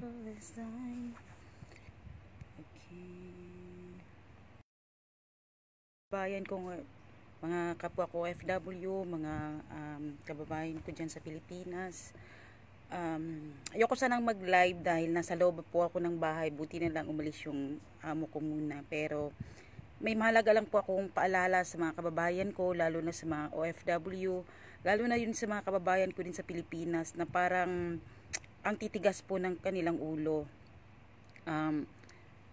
beautiful as thine. Okay. Bayan kong mga kapwa ko FW, mga um, kababayan ko dyan sa Pilipinas. Um, ayoko sanang mag-live dahil nasa loob po ako ng bahay. Buti na lang umalis yung amo ko muna. Pero may mahalaga lang po akong paalala sa mga kababayan ko, lalo na sa mga OFW, lalo na yun sa mga kababayan ko din sa Pilipinas na parang ang titigas po ng kanilang ulo. Um,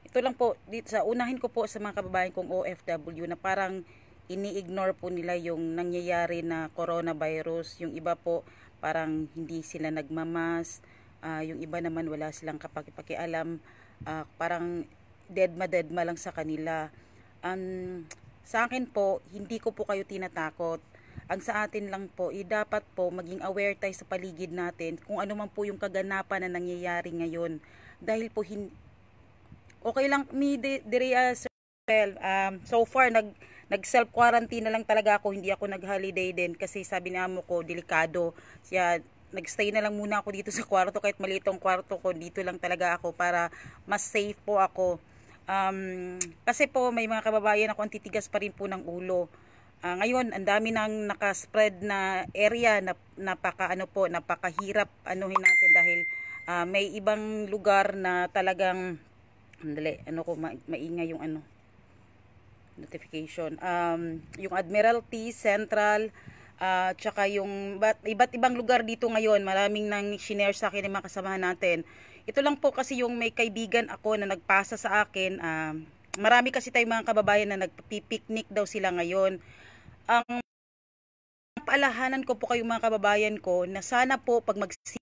ito lang po, dito sa unahin ko po sa mga kababayan kong OFW na parang ini-ignore po nila yung nangyayari na coronavirus. Yung iba po, parang hindi sila nagmamas. Uh, yung iba naman wala silang kapaki-pakialam. Uh, ah, parang dead ma lang sa kanila. Um, sa akin po, hindi ko po kayo tinatakot ang sa atin lang po, eh, dapat po maging aware tayo sa paligid natin kung ano man po yung kaganapan na nangyayari ngayon. Dahil po, hin okay lang, mi direya ah, sir. Well, um, so far, nag, nag self-quarantine na lang talaga ako. Hindi ako nag-holiday din kasi sabi ni amo ko, delikado. Siya, nagstay na lang muna ako dito sa kwarto kahit malitong kwarto ko dito lang talaga ako para mas safe po ako um, kasi po may mga kababayan ako ang titigas pa rin po ng ulo Uh, ngayon, ang dami nang nakaspread na area na napaka ano po, napakahirap anuhin natin dahil uh, may ibang lugar na talagang andali, ano ko ma maingay yung ano notification. Um, yung Admiralty, Central, uh, tsaka yung iba't ibang lugar dito ngayon. Maraming nang shinare sa akin ng mga kasamahan natin. Ito lang po kasi yung may kaibigan ako na nagpasa sa akin. Uh, marami kasi tayong mga kababayan na nagpipiknik daw sila ngayon ang paalahanan ko po kayo mga kababayan ko na sana po pag magsi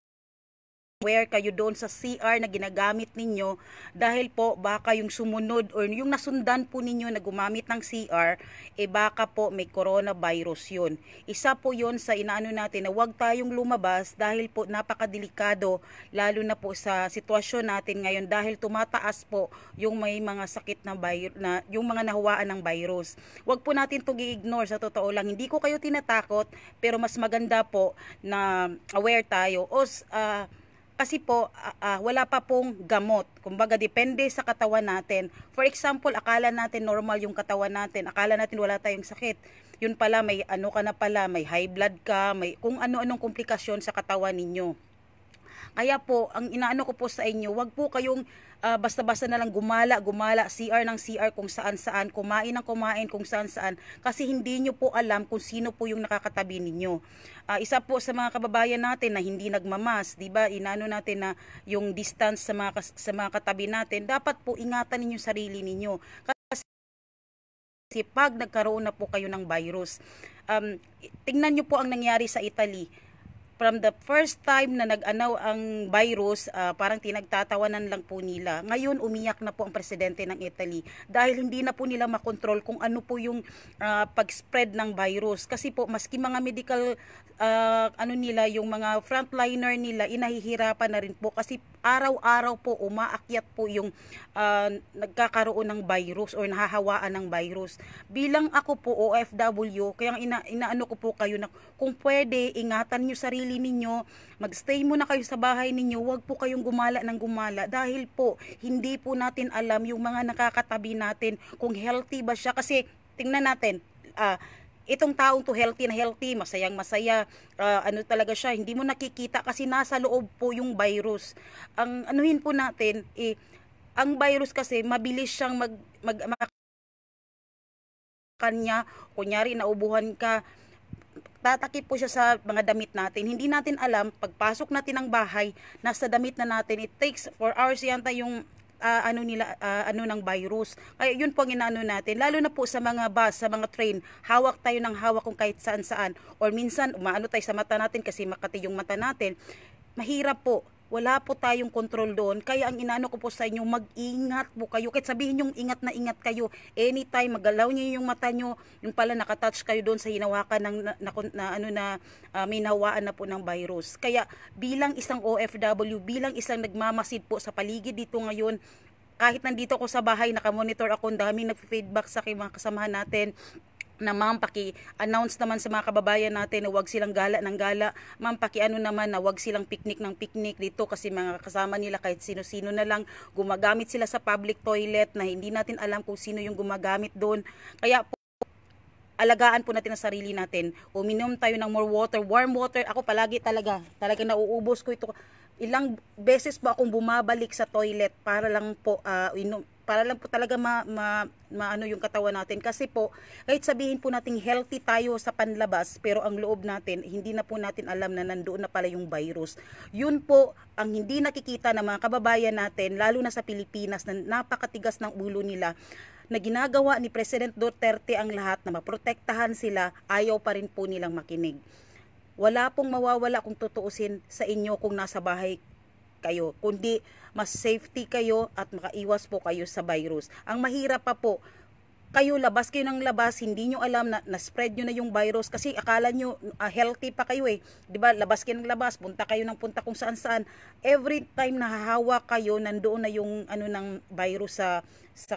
aware kayo doon sa CR na ginagamit ninyo dahil po baka yung sumunod or yung nasundan po ninyo na gumamit ng CR eh baka po may coronavirus yun. Isa po yon sa inaano natin na huwag tayong lumabas dahil po napakadelikado lalo na po sa sitwasyon natin ngayon dahil tumataas po yung may mga sakit na, na yung mga nahuwaan ng virus. Huwag po natin to gi-ignore sa totoo lang. Hindi ko kayo tinatakot pero mas maganda po na aware tayo o uh, kasi po uh, uh, wala pa pong gamot. Kumbaga depende sa katawan natin. For example, akala natin normal yung katawan natin, akala natin wala tayong sakit. Yun pala may ano ka na pala, may high blood ka, may kung ano-anong komplikasyon sa katawan ninyo. Kaya po, ang inaano ko po sa inyo, wag po kayong uh, basta-basta na lang gumala, gumala, CR ng CR kung saan-saan, kumain ng kumain kung saan-saan. Kasi hindi nyo po alam kung sino po yung nakakatabi ninyo. Uh, isa po sa mga kababayan natin na hindi nagmamas, di ba? Inano natin na yung distance sa mga, sa mga katabi natin, dapat po ingatan ninyo sarili ninyo. Kasi pag nagkaroon na po kayo ng virus, um, tingnan nyo po ang nangyari sa Italy from the first time na nag-anaw ang virus, uh, parang tinagtatawanan lang po nila. Ngayon, umiyak na po ang presidente ng Italy dahil hindi na po nila makontrol kung ano po yung uh, pag-spread ng virus. Kasi po, maski mga medical, uh, ano nila, yung mga frontliner nila, inahihirapan na rin po kasi araw-araw po umaakyat po yung uh, nagkakaroon ng virus or nahahawaan ng virus. Bilang ako po, OFW, kaya ina, inaano ko po kayo na kung pwede, ingatan nyo sarili sarili ninyo, magstay muna kayo sa bahay ninyo, huwag po kayong gumala ng gumala dahil po hindi po natin alam yung mga nakakatabi natin kung healthy ba siya kasi tingnan natin, uh, itong taong to healthy na healthy, masayang masaya, uh, ano talaga siya, hindi mo nakikita kasi nasa loob po yung virus. Ang anuhin po natin, eh, ang virus kasi mabilis siyang mag, mag, mag kanya, kunyari naubuhan ka, nagtatakip po siya sa mga damit natin. Hindi natin alam, pagpasok natin ng bahay, nasa damit na natin. It takes 4 hours yanta yung uh, ano nila uh, ano ng virus. Kaya yun po ang inaano natin lalo na po sa mga bus, sa mga train. Hawak tayo ng hawak kung kahit saan-saan or minsan umaano tayo sa mata natin kasi makati yung mata natin. Mahirap po wala po tayong control doon. Kaya ang inano ko po sa inyo, mag-ingat po kayo. Kahit sabihin yung ingat na ingat kayo. Anytime, magalaw niyo yung mata niyo Yung pala nakatouch kayo doon sa hinawakan ng, na, na, na, ano na, uh, ah, minawaan na po ng virus. Kaya bilang isang OFW, bilang isang nagmamasid po sa paligid dito ngayon, kahit nandito ako sa bahay, nakamonitor ako, ang daming nag-feedback sa aking mga kasamahan natin na ma'am paki-announce naman sa mga kababayan natin na wag silang gala ng gala. Ma'am paki-ano naman na wag silang picnic ng picnic dito kasi mga kasama nila kahit sino-sino na lang gumagamit sila sa public toilet na hindi natin alam kung sino yung gumagamit doon. Kaya po alagaan po natin ang sarili natin. Uminom tayo ng more water, warm water. Ako palagi talaga, talaga nauubos ko ito. Ilang beses ba akong bumabalik sa toilet para lang po uh, inom, para lang po talaga ma, ma, ma ano yung katawan natin kasi po kahit sabihin po nating healthy tayo sa panlabas pero ang loob natin hindi na po natin alam na nandoon na pala yung virus yun po ang hindi nakikita ng mga kababayan natin lalo na sa Pilipinas na napakatigas ng ulo nila na ginagawa ni President Duterte ang lahat na maprotektahan sila ayaw pa rin po nilang makinig wala pong mawawala kung tutuusin sa inyo kung nasa bahay kayo, kundi mas safety kayo at makaiwas po kayo sa virus. Ang mahirap pa po, kayo labas kayo ng labas, hindi nyo alam na na-spread nyo na yung virus kasi akala nyo uh, healthy pa kayo eh. 'Di ba? Labas kayo ng labas, punta kayo ng punta kung saan-saan. Every time nahahawa kayo, nandoon na yung ano ng virus sa sa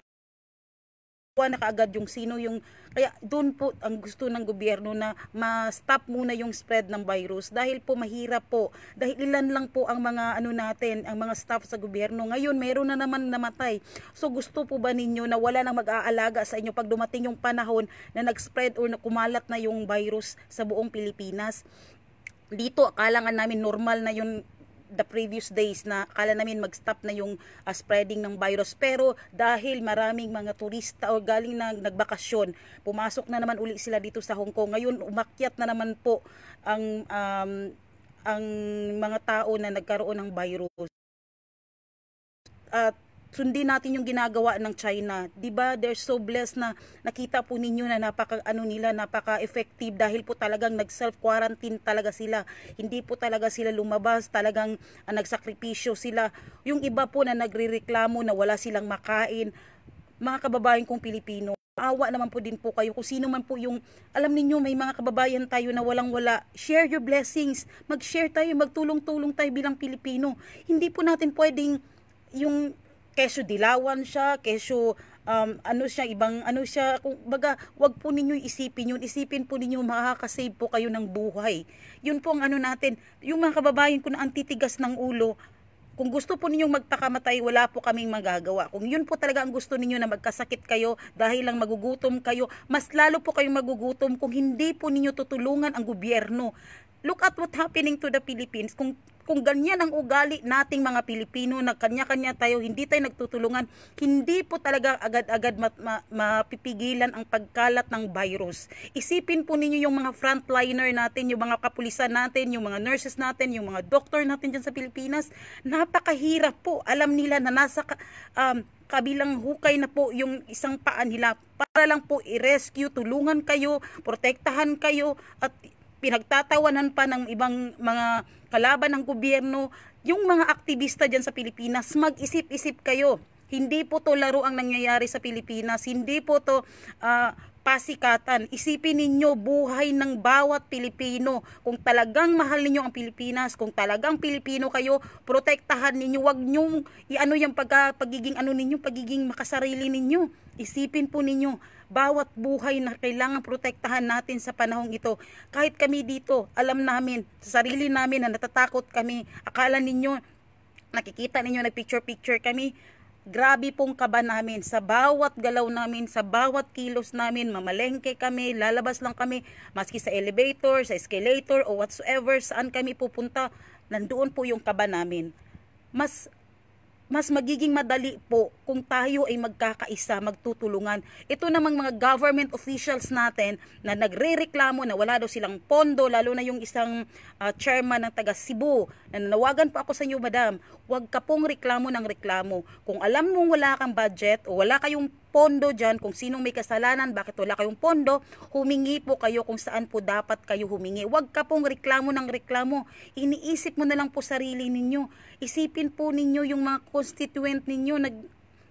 kuha na kaagad yung sino yung kaya doon po ang gusto ng gobyerno na ma-stop muna yung spread ng virus dahil po mahirap po dahil ilan lang po ang mga ano natin ang mga staff sa gobyerno ngayon meron na naman namatay so gusto po ba ninyo na wala nang mag-aalaga sa inyo pag dumating yung panahon na nag-spread or na kumalat na yung virus sa buong Pilipinas dito akala nga namin normal na yung the previous days na akala namin mag-stop na yung uh, spreading ng virus. Pero dahil maraming mga turista o galing na nagbakasyon, pumasok na naman uli sila dito sa Hong Kong. Ngayon umakyat na naman po ang um, ang mga tao na nagkaroon ng virus. At sundin natin yung ginagawa ng China. 'Di ba? They're so blessed na nakita po ninyo na napaka ano nila, napaka-effective dahil po talagang nag-self quarantine talaga sila. Hindi po talaga sila lumabas, talagang uh, nagsakripisyo sila. Yung iba po na nagrereklamo na wala silang makain, mga kababayan kong Pilipino, awa naman po din po kayo kung sino man po yung alam ninyo may mga kababayan tayo na walang wala share your blessings mag-share tayo magtulong-tulong tayo bilang Pilipino hindi po natin pwedeng yung keso dilawan siya, keso um, ano siya, ibang ano siya, kung baga, wag po ninyo isipin yun, isipin po ninyo makakasave po kayo ng buhay. Yun po ang ano natin, yung mga kababayan ko na ang titigas ng ulo, kung gusto po ninyong magpakamatay, wala po kaming magagawa. Kung yun po talaga ang gusto ninyo na magkasakit kayo dahil lang magugutom kayo, mas lalo po kayong magugutom kung hindi po ninyo tutulungan ang gobyerno look at what happening to the Philippines. Kung kung ganyan ang ugali nating mga Pilipino na kanya-kanya tayo, hindi tayo nagtutulungan, hindi po talaga agad-agad mapipigilan ang pagkalat ng virus. Isipin po ninyo yung mga frontliner natin, yung mga kapulisan natin, yung mga nurses natin, yung mga doctor natin dyan sa Pilipinas. Napakahirap po. Alam nila na nasa um, kabilang hukay na po yung isang paan nila para lang po i-rescue, tulungan kayo, protektahan kayo at pinagtatawanan pa ng ibang mga kalaban ng gobyerno, yung mga aktivista dyan sa Pilipinas, mag-isip-isip kayo. Hindi po to laro ang nangyayari sa Pilipinas. Hindi po to uh, pasikatan. Isipin ninyo buhay ng bawat Pilipino. Kung talagang mahal ninyo ang Pilipinas, kung talagang Pilipino kayo, protektahan ninyo. Huwag nyo iano yung pag, pagiging ano ninyo, pagiging makasarili ninyo. Isipin po ninyo bawat buhay na kailangan protektahan natin sa panahong ito. Kahit kami dito, alam namin, sa sarili namin na natatakot kami. Akala ninyo, nakikita ninyo, nagpicture-picture kami. Grabe pong kaba namin sa bawat galaw namin, sa bawat kilos namin, mamalengke kami, lalabas lang kami, maski sa elevator, sa escalator, o whatsoever, saan kami pupunta, nandoon po yung kaba namin. Mas mas magiging madali po kung tayo ay magkakaisa, magtutulungan. Ito namang mga government officials natin na nagre-reklamo na wala daw silang pondo, lalo na yung isang uh, chairman ng taga Cebu. nanawagan po ako sa inyo, madam, huwag ka pong reklamo ng reklamo. Kung alam mong wala kang budget o wala kayong pondo dyan, kung sinong may kasalanan, bakit wala kayong pondo, humingi po kayo kung saan po dapat kayo humingi. Huwag ka pong reklamo ng reklamo. Iniisip mo na lang po sarili ninyo. Isipin po ninyo yung mga constituent ninyo nag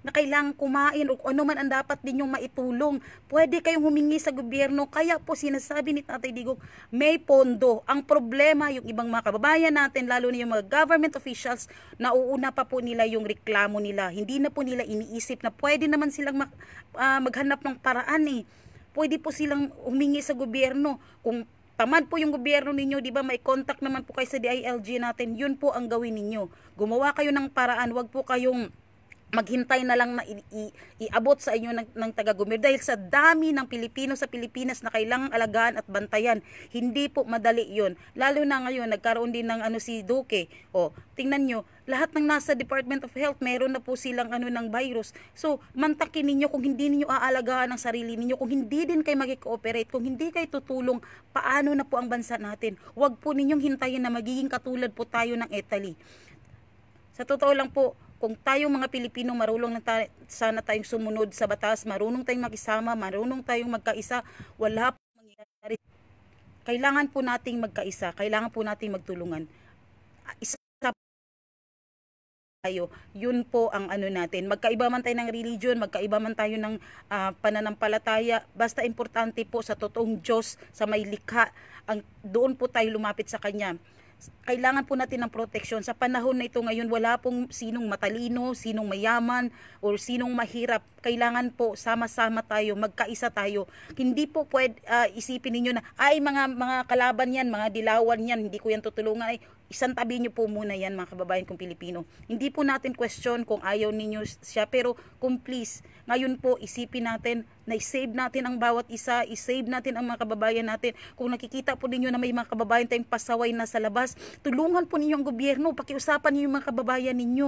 na kailangang kumain o ano man ang dapat ninyong maitulong. Pwede kayong humingi sa gobyerno. Kaya po sinasabi ni Tatay Digong, may pondo. Ang problema, yung ibang mga kababayan natin, lalo na yung mga government officials, nauuna pa po nila yung reklamo nila. Hindi na po nila iniisip na pwede naman silang mag, uh, ah, maghanap ng paraan eh. Pwede po silang humingi sa gobyerno kung Tamad po yung gobyerno ninyo, di ba? May contact naman po kayo sa DILG natin. Yun po ang gawin ninyo. Gumawa kayo ng paraan, wag po kayong maghintay na lang na iabot sa inyo ng, ng taga Gumir dahil sa dami ng Pilipino sa Pilipinas na kailangang alagaan at bantayan. Hindi po madali 'yon. Lalo na ngayon nagkaroon din ng ano si Duque. O, tingnan nyo, lahat ng nasa Department of Health meron na po silang ano ng virus. So, mantakin ninyo kung hindi niyo aalagaan ang sarili niyo, kung hindi din kayo magi cooperate kung hindi kayo tutulong, paano na po ang bansa natin? Huwag po ninyong hintayin na magiging katulad po tayo ng Italy. Sa totoo lang po, kung tayo mga Pilipino marunong na ta- sana tayong sumunod sa batas, marunong tayong makisama, marunong tayong magkaisa, wala po mangyayari. Kailangan po nating magkaisa, kailangan po nating magtulungan. Isa tayo. Yun po ang ano natin. Magkaiba man tayo ng religion, magkaiba man tayo ng uh, pananampalataya, basta importante po sa totoong Diyos, sa may likha, ang, doon po tayo lumapit sa Kanya kailangan po natin ng proteksyon. Sa panahon na ito ngayon, wala pong sinong matalino, sinong mayaman, or sinong mahirap. Kailangan po sama-sama tayo, magkaisa tayo. Hindi po pwede uh, ah, isipin ninyo na, ay mga, mga kalaban yan, mga dilawan yan, hindi ko yan tutulungan. Ay, isang tabi nyo po muna yan mga kababayan kong Pilipino. Hindi po natin question kung ayaw ninyo siya pero kung please, ngayon po isipin natin na isave natin ang bawat isa, isave natin ang mga kababayan natin. Kung nakikita po ninyo na may mga kababayan tayong pasaway na sa labas, tulungan po ninyo ang gobyerno, pakiusapan ninyo yung mga kababayan ninyo.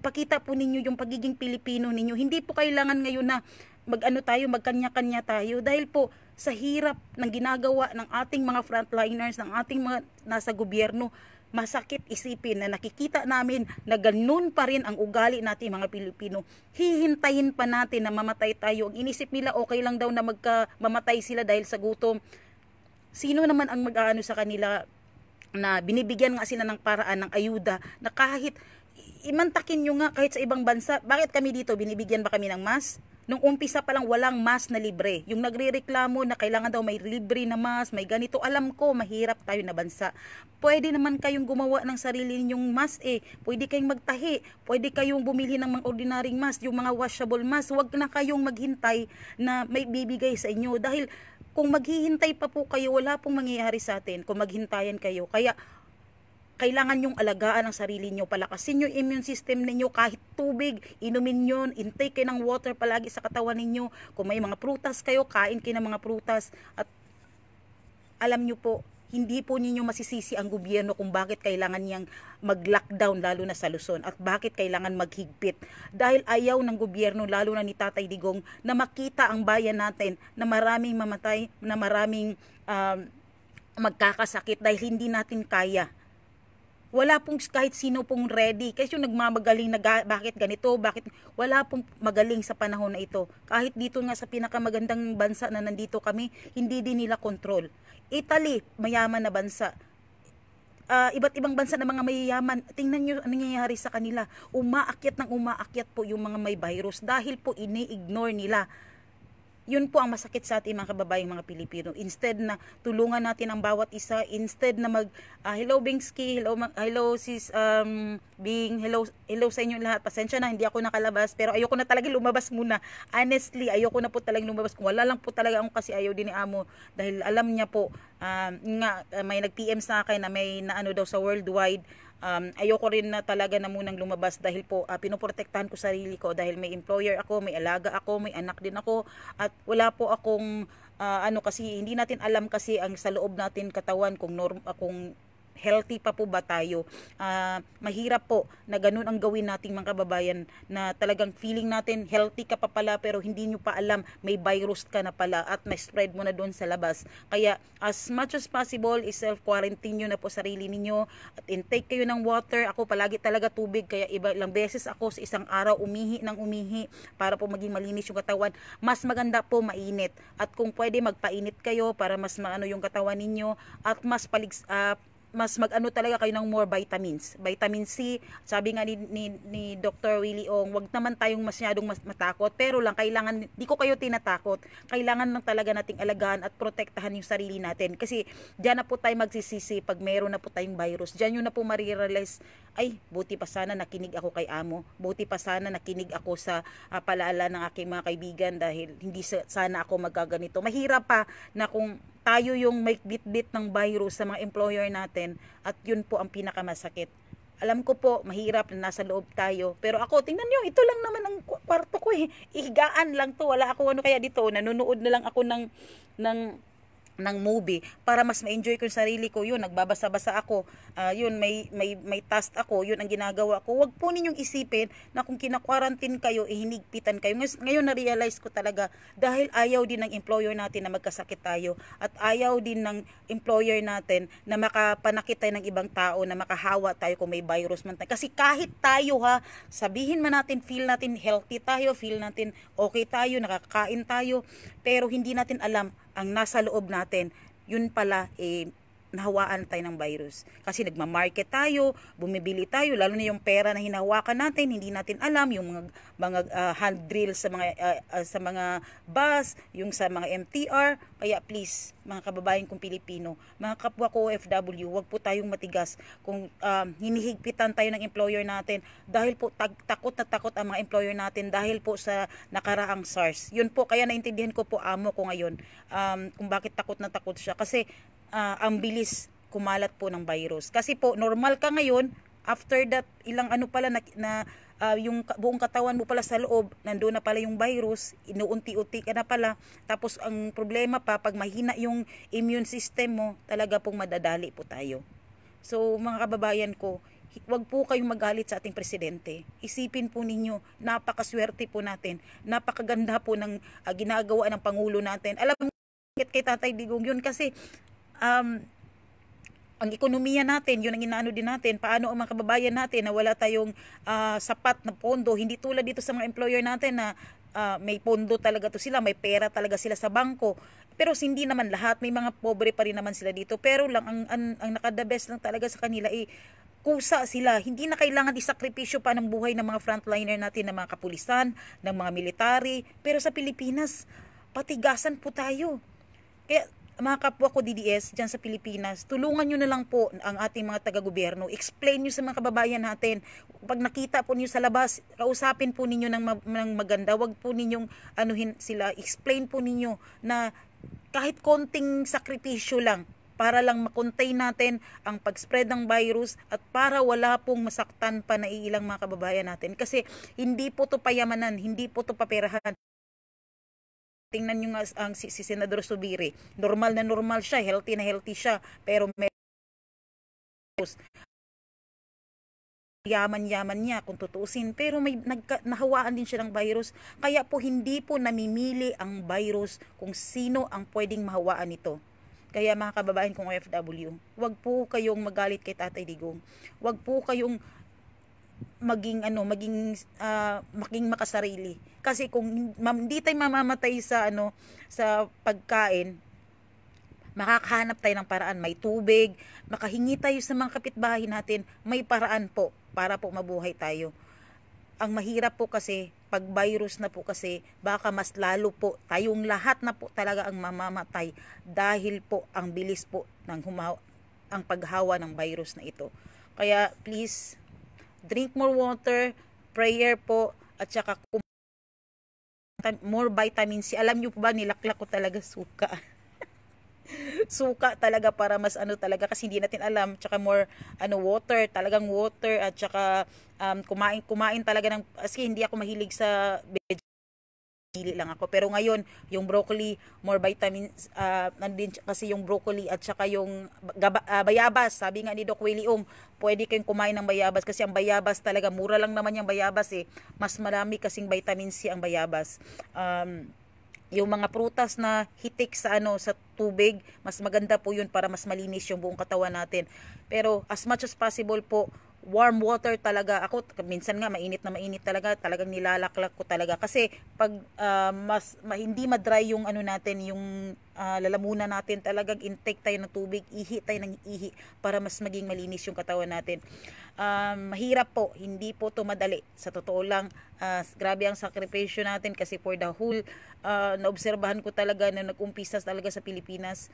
Ipakita po ninyo yung pagiging Pilipino ninyo. Hindi po kailangan ngayon na mag-ano tayo, magkanya-kanya tayo dahil po sa hirap ng ginagawa ng ating mga frontliners, ng ating mga nasa gobyerno, masakit isipin na nakikita namin na ganun pa rin ang ugali natin mga Pilipino. Hihintayin pa natin na mamatay tayo. Ang inisip nila okay lang daw na magka, mamatay sila dahil sa gutom. Sino naman ang mag-aano sa kanila na binibigyan nga sila ng paraan ng ayuda na kahit imantakin nyo nga kahit sa ibang bansa, bakit kami dito, binibigyan ba kami ng mas? Nung umpisa pa lang walang mas na libre. Yung nagrereklamo na kailangan daw may libre na mas, may ganito. Alam ko, mahirap tayo na bansa. Pwede naman kayong gumawa ng sarili ninyong mas eh. Pwede kayong magtahi. Pwede kayong bumili ng mga ordinaryong mas, yung mga washable mas. Huwag na kayong maghintay na may bibigay sa inyo. Dahil kung maghihintay pa po kayo, wala pong mangyayari sa atin kung maghintayan kayo. Kaya kailangan yung alagaan ang sarili nyo, palakasin yung immune system ninyo kahit tubig, inumin yun, intake kayo ng water palagi sa katawan ninyo. Kung may mga prutas kayo, kain kayo ng mga prutas. At alam nyo po, hindi po ninyo masisisi ang gobyerno kung bakit kailangan niyang mag-lockdown lalo na sa Luzon at bakit kailangan maghigpit. Dahil ayaw ng gobyerno lalo na ni Tatay Digong na makita ang bayan natin na maraming mamatay, na maraming um, magkakasakit dahil hindi natin kaya wala pong kahit sino pong ready. Kasi yung nagmamagaling na bakit ganito, bakit wala pong magaling sa panahon na ito. Kahit dito nga sa pinakamagandang bansa na nandito kami, hindi din nila control. Italy, mayaman na bansa uh, iba't ibang bansa na mga mayayaman, tingnan niyo ang nangyayari sa kanila. Umaakyat ng umaakyat po yung mga may virus dahil po ini-ignore nila yun po ang masakit sa ating mga kababayang mga Pilipino. Instead na tulungan natin ang bawat isa, instead na mag uh, hello Bingski, hello hello sis um being hello hello sa inyo lahat. Pasensya na hindi ako nakalabas pero ayoko na talaga lumabas muna. Honestly, ayoko na po talaga lumabas. Kung wala lang po talaga ako kasi ayaw din ni amo dahil alam niya po um, nga may nag-PM sa akin na may naano daw sa worldwide um, ayoko rin na talaga na munang lumabas dahil po uh, pinoprotektahan ko sarili ko dahil may employer ako, may alaga ako, may anak din ako at wala po akong uh, ano kasi hindi natin alam kasi ang sa loob natin katawan kung norm, uh, kung healthy pa po ba tayo? Uh, mahirap po na ganun ang gawin nating mga kababayan na talagang feeling natin healthy ka pa pala pero hindi nyo pa alam may virus ka na pala at na-spread mo na doon sa labas. Kaya as much as possible is self-quarantine nyo na po sarili ninyo at intake kayo ng water. Ako palagi talaga tubig kaya iba lang beses ako sa isang araw umihi ng umihi para po maging malinis yung katawan. Mas maganda po mainit at kung pwede magpainit kayo para mas maano yung katawan ninyo at mas paligs, uh, mas mag-ano talaga kayo ng more vitamins. Vitamin C, sabi nga ni, ni, ni Dr. Willie Ong, wag naman tayong masyadong mas matakot, pero lang kailangan, di ko kayo tinatakot. Kailangan lang talaga nating alagaan at protektahan yung sarili natin. Kasi diyan na po tayo magsisisi pag meron na po tayong virus. Diyan yun na po marirealize, ay, buti pa sana nakinig ako kay amo. Buti pa sana nakinig ako sa uh, ah, palaala ng aking mga kaibigan dahil hindi sana ako magaganito. Mahirap pa na kung tayo yung may bit-bit ng virus sa mga employer natin at yun po ang pinakamasakit. Alam ko po, mahirap na nasa loob tayo. Pero ako, tingnan nyo, ito lang naman ang kwarto ko eh. Ihigaan lang to. Wala ako ano kaya dito. Nanonood na lang ako ng, ng ng movie para mas ma-enjoy ko yung sarili ko yun nagbabasa-basa ako uh, yun may may may task ako yun ang ginagawa ko wag po ninyong isipin na kung kina-quarantine kayo ihinigpitan eh, kayo ngayon, na-realize ko talaga dahil ayaw din ng employer natin na magkasakit tayo at ayaw din ng employer natin na makapanakit ng ibang tao na makahawa tayo kung may virus man tayo kasi kahit tayo ha sabihin man natin feel natin healthy tayo feel natin okay tayo nakakain tayo pero hindi natin alam ang nasa loob natin, yun pala eh, nahawaan tayo ng virus. Kasi nagmamarket tayo, bumibili tayo, lalo na yung pera na hinahawakan natin, hindi natin alam yung mga mga uh, hand drill sa mga uh, uh, sa mga bus, yung sa mga MTR. Kaya please, mga kababayan kong Pilipino, mga kapwa ko OFW, huwag po tayong matigas kung um, hinihigpitan tayo ng employer natin dahil po tag, takot na takot ang mga employer natin dahil po sa nakaraang SARS. Yun po, kaya naintindihan ko po amo ko ngayon um, kung bakit takot na takot siya. Kasi uh, ang bilis kumalat po ng virus. Kasi po, normal ka ngayon, after that, ilang ano pala na, na uh, yung buong katawan mo pala sa loob, nandoon na pala yung virus, inuunti-unti ka na pala. Tapos ang problema pa, pag mahina yung immune system mo, talaga pong madadali po tayo. So mga kababayan ko, wag po kayong magalit sa ating presidente. Isipin po ninyo, napakaswerte po natin, napakaganda po ng uh, ginagawa ng Pangulo natin. Alam mo, kay Tatay Digong yun kasi um, ang ekonomiya natin, yun ang inaano din natin, paano ang mga kababayan natin na wala tayong uh, sapat na pondo, hindi tulad dito sa mga employer natin na uh, may pondo talaga to sila, may pera talaga sila sa bangko. Pero hindi naman lahat, may mga pobre pa rin naman sila dito. Pero lang ang, ang, ang nakadabes lang talaga sa kanila ay eh, kusa sila. Hindi na kailangan isakripisyo pa ng buhay ng mga frontliner natin, ng mga kapulisan, ng mga military. Pero sa Pilipinas, patigasan po tayo. Kaya mga kapwa ko DDS dyan sa Pilipinas, tulungan nyo na lang po ang ating mga taga-gobyerno. Explain nyo sa mga kababayan natin. Pag nakita po niyo sa labas, kausapin po ninyo ng, ng maganda. Huwag po ninyong anuhin sila. Explain po ninyo na kahit konting sakripisyo lang para lang makontain natin ang pag-spread ng virus at para wala pong masaktan pa na ilang mga kababayan natin. Kasi hindi po to payamanan, hindi po to paperahan. Tingnan nyo nga ang si, si Senador Subiri. Normal na normal siya, healthy na healthy siya, pero may yaman-yaman niya kung tutuusin pero may nagka, nahawaan din siya ng virus kaya po hindi po namimili ang virus kung sino ang pwedeng mahawaan nito kaya mga kababayan kong OFW, wag po kayong magalit kay Tatay Digong. Wag po kayong maging ano, maging uh, maging makasarili. Kasi kung hindi tayo mamamatay sa ano sa pagkain, makakahanap tayo ng paraan, may tubig, makahingi tayo sa mga kapitbahay natin, may paraan po para po mabuhay tayo. Ang mahirap po kasi pag virus na po kasi baka mas lalo po tayong lahat na po talaga ang mamamatay dahil po ang bilis po ng humaw ang paghawa ng virus na ito. Kaya please drink more water, prayer po, at saka more vitamin C. Alam niyo po ba, nilaklak ko talaga suka. suka talaga para mas ano talaga kasi hindi natin alam tsaka more ano water talagang water at tsaka um, kumain kumain talaga ng kasi hindi ako mahilig sa pili lang ako. Pero ngayon, yung broccoli, more vitamins, uh, nandin kasi yung broccoli at saka yung gaba, uh, bayabas. Sabi nga ni Doc Willie pwede kayong kumain ng bayabas kasi ang bayabas talaga, mura lang naman yung bayabas eh. Mas marami kasing vitamin C ang bayabas. Um, yung mga prutas na hitik sa ano sa tubig, mas maganda po yun para mas malinis yung buong katawan natin. Pero as much as possible po, warm water talaga ako minsan nga mainit na mainit talaga talagang nilalaklak ko talaga kasi pag uh, mas ma, hindi ma-dry yung ano natin yung uh, lalamunan natin talagang intake tayo ng tubig ihi tayo ng ihi para mas maging malinis yung katawan natin um, mahirap po hindi po to madali sa totoo lang uh, grabe ang sakripisyo natin kasi for the whole uh, naobserbahan ko talaga na nag-umpisa talaga sa Pilipinas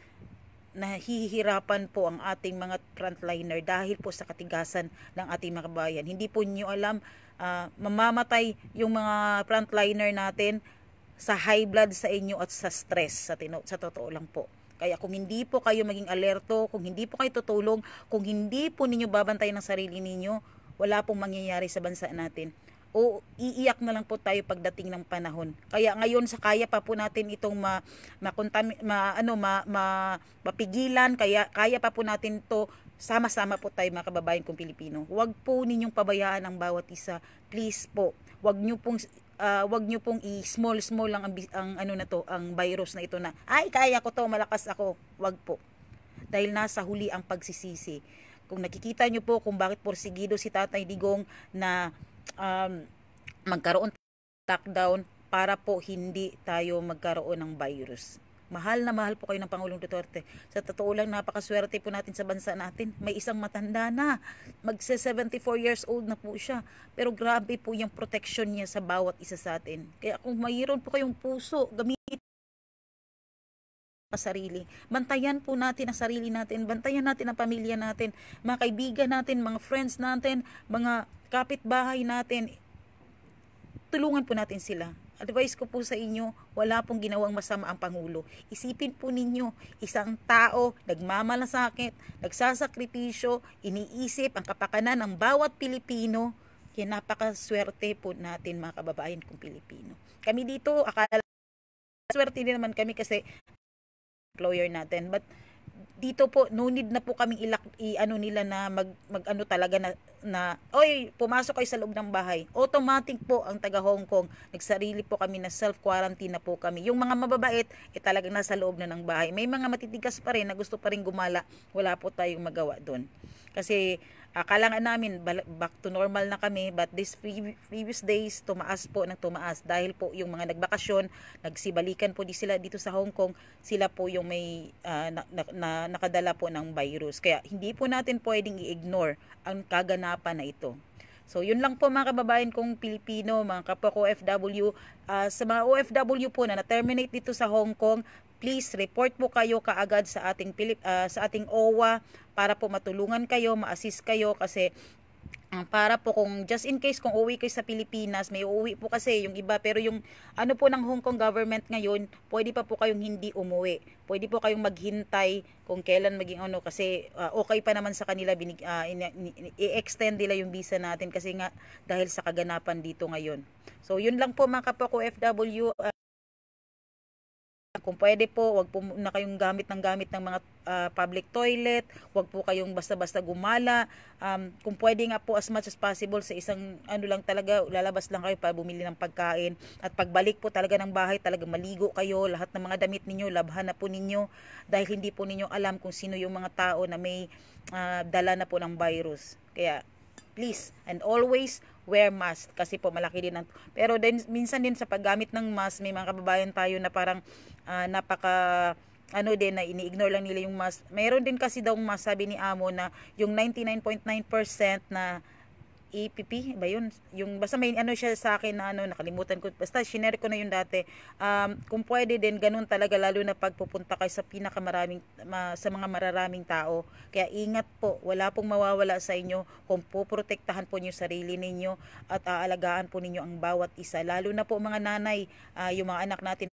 nahihirapan po ang ating mga frontliner dahil po sa katigasan ng ating mga bayan. Hindi po niyo alam, uh, mamamatay yung mga frontliner natin sa high blood sa inyo at sa stress, sa, tino, sa totoo lang po. Kaya kung hindi po kayo maging alerto, kung hindi po kayo tutulong, kung hindi po ninyo babantayan ang sarili ninyo, wala pong mangyayari sa bansa natin o iiyak na lang po tayo pagdating ng panahon. Kaya ngayon sa kaya pa po natin itong ma, ma, ma ano ma, ma mapigilan kaya kaya pa po natin to sama-sama po tayo mga kababayan kong Pilipino. Huwag po ninyong pabayaan ang bawat isa. Please po. Huwag niyo pong uh, ah, wag niyo pong i-small small lang ang, ang ano na to, ang virus na ito na ay kaya ko to, malakas ako. Huwag po. Dahil nasa huli ang pagsisisi. Kung nakikita niyo po kung bakit porsigido si Tatay Digong na um, magkaroon lockdown para po hindi tayo magkaroon ng virus. Mahal na mahal po kayo ng Pangulong Duterte. Sa totoo lang, napakaswerte po natin sa bansa natin. May isang matanda na. Magse 74 years old na po siya. Pero grabe po yung protection niya sa bawat isa sa atin. Kaya kung mayroon po kayong puso, gamitin sarili. Bantayan po natin ang sarili natin, bantayan natin ang pamilya natin, mga kaibigan natin, mga friends natin, mga kapitbahay natin. Tulungan po natin sila. Advice ko po sa inyo, wala pong ginawang masama ang Pangulo. Isipin po ninyo, isang tao nagmamalasakit, nagsasakripisyo, iniisip ang kapakanan ng bawat Pilipino, kaya napakaswerte po natin mga kababayan kong Pilipino. Kami dito, akala swerte din naman kami kasi employer natin. But dito po no need na po kaming ilak i ano nila na mag magano talaga na na oy pumasok kayo sa loob ng bahay automatic po ang taga Hong Kong nagsarili po kami na self quarantine na po kami yung mga mababait eh talaga nasa loob na ng bahay may mga matitigas pa rin na gusto pa rin gumala wala po tayong magawa doon kasi Akala nga namin back to normal na kami but this previous days tumaas po nang tumaas dahil po yung mga nagbakasyon, nagsibalikan po di sila dito sa Hong Kong, sila po yung may uh, na, na, na, nakadala po ng virus. Kaya hindi po natin pwedeng i-ignore ang kaganapan na ito. So yun lang po mga kababayan kong Pilipino, mga kapwa ko OFW, uh, ah, sa mga OFW po na na-terminate dito sa Hong Kong, please report po kayo kaagad sa ating Pilip, uh, sa ating OWA para po matulungan kayo, ma-assist kayo kasi ah, para po kung just in case kung uwi kayo sa Pilipinas, may uuwi po kasi yung iba pero yung ano po ng Hong Kong government ngayon, pwede pa po kayong hindi umuwi. Pwede po kayong maghintay kung kailan maging ano kasi uh, okay pa naman sa kanila binig uh, i-extend nila yung visa natin kasi nga dahil sa kaganapan dito ngayon. So yun lang po mga kapwa ko FW uh, kung pwede po, wag po na kayong gamit ng gamit ng mga uh, public toilet, wag po kayong basta-basta gumala. Um, kung pwede nga po as much as possible sa isang ano lang talaga, lalabas lang kayo para bumili ng pagkain. At pagbalik po talaga ng bahay, talaga maligo kayo, lahat ng mga damit ninyo, labhan na po ninyo dahil hindi po ninyo alam kung sino yung mga tao na may uh, dala na po ng virus. Kaya please and always wear mask kasi po malaki din ang pero din, minsan din sa paggamit ng mask may mga kababayan tayo na parang uh, napaka ano din na ini-ignore lang nila yung mask. Mayroon din kasi daw masabi ni Amo na yung 99.9% na EPP ba yun? Yung basta may ano siya sa akin na ano nakalimutan ko. Basta shinare ko na yun dati. Um, kung pwede din ganun talaga lalo na pagpupunta kayo sa pinakamaraming ma, sa mga mararaming tao. Kaya ingat po, wala pong mawawala sa inyo kung poprotektahan po niyo sarili ninyo at aalagaan po ninyo ang bawat isa. Lalo na po mga nanay, uh, yung mga anak natin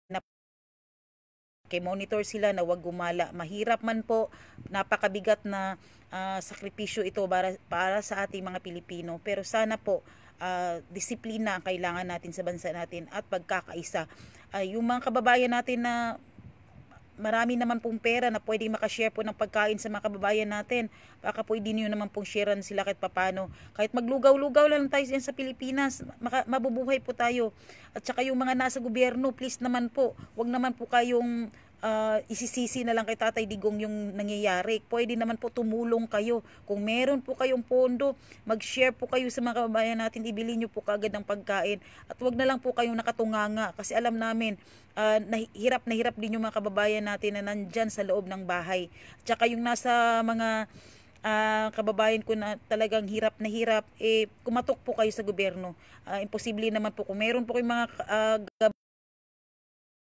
kay monitor sila na wag gumala. Mahirap man po, napakabigat na uh, sakripisyo ito para, para sa ating mga Pilipino. Pero sana po, uh, disiplina ang kailangan natin sa bansa natin at pagkakaisa. Uh, yung mga kababayan natin na marami naman pong pera na pwedeng makashare po ng pagkain sa mga kababayan natin. Baka po hindi nyo naman pong sharean sila kahit papano. Kahit maglugaw-lugaw lang tayo yan sa Pilipinas, maka, mabubuhay po tayo. At saka yung mga nasa gobyerno, please naman po, wag naman po kayong uh, isisisi na lang kay Tatay Digong yung nangyayari. Pwede naman po tumulong kayo. Kung meron po kayong pondo, mag-share po kayo sa mga kababayan natin. Ibilin nyo po kagad ng pagkain. At wag na lang po kayong nakatunganga kasi alam namin, uh, hirap na hirap din yung mga kababayan natin na nandyan sa loob ng bahay. Tsaka yung nasa mga uh, kababayan ko na talagang hirap na hirap, eh, kumatok po kayo sa gobyerno. Uh, imposible naman po. Kung meron po kayong mga uh,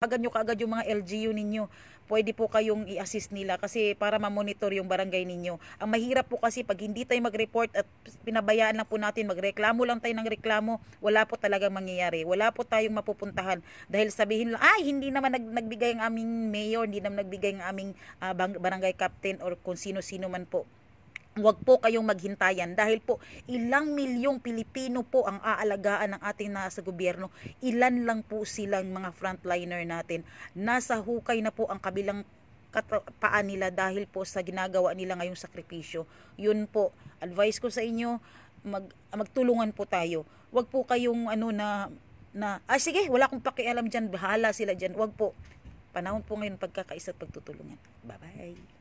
agad nyo kaagad yung mga LGU ninyo. Pwede po kayong i-assist nila kasi para ma-monitor yung barangay ninyo. Ang mahirap po kasi pag hindi tayo mag-report at pinabayaan lang po natin, magreklamo lang tayo ng reklamo, wala po talagang mangyayari. Wala po tayong mapupuntahan dahil sabihin lang, ay hindi naman nag nagbigay ang aming mayor, hindi naman nagbigay ang aming uh, barangay captain or kung sino-sino man po. Huwag po kayong maghintayan dahil po ilang milyong Pilipino po ang aalagaan ng ating nasa gobyerno. Ilan lang po silang mga frontliner natin. Nasa hukay na po ang kabilang paan nila dahil po sa ginagawa nila ngayong sakripisyo. Yun po, advice ko sa inyo, mag, magtulungan po tayo. Huwag po kayong ano na, na ah sige, wala akong pakialam dyan, bahala sila dyan. Huwag po. Panahon po ngayon pagkakaisa pagtutulungan. Bye-bye.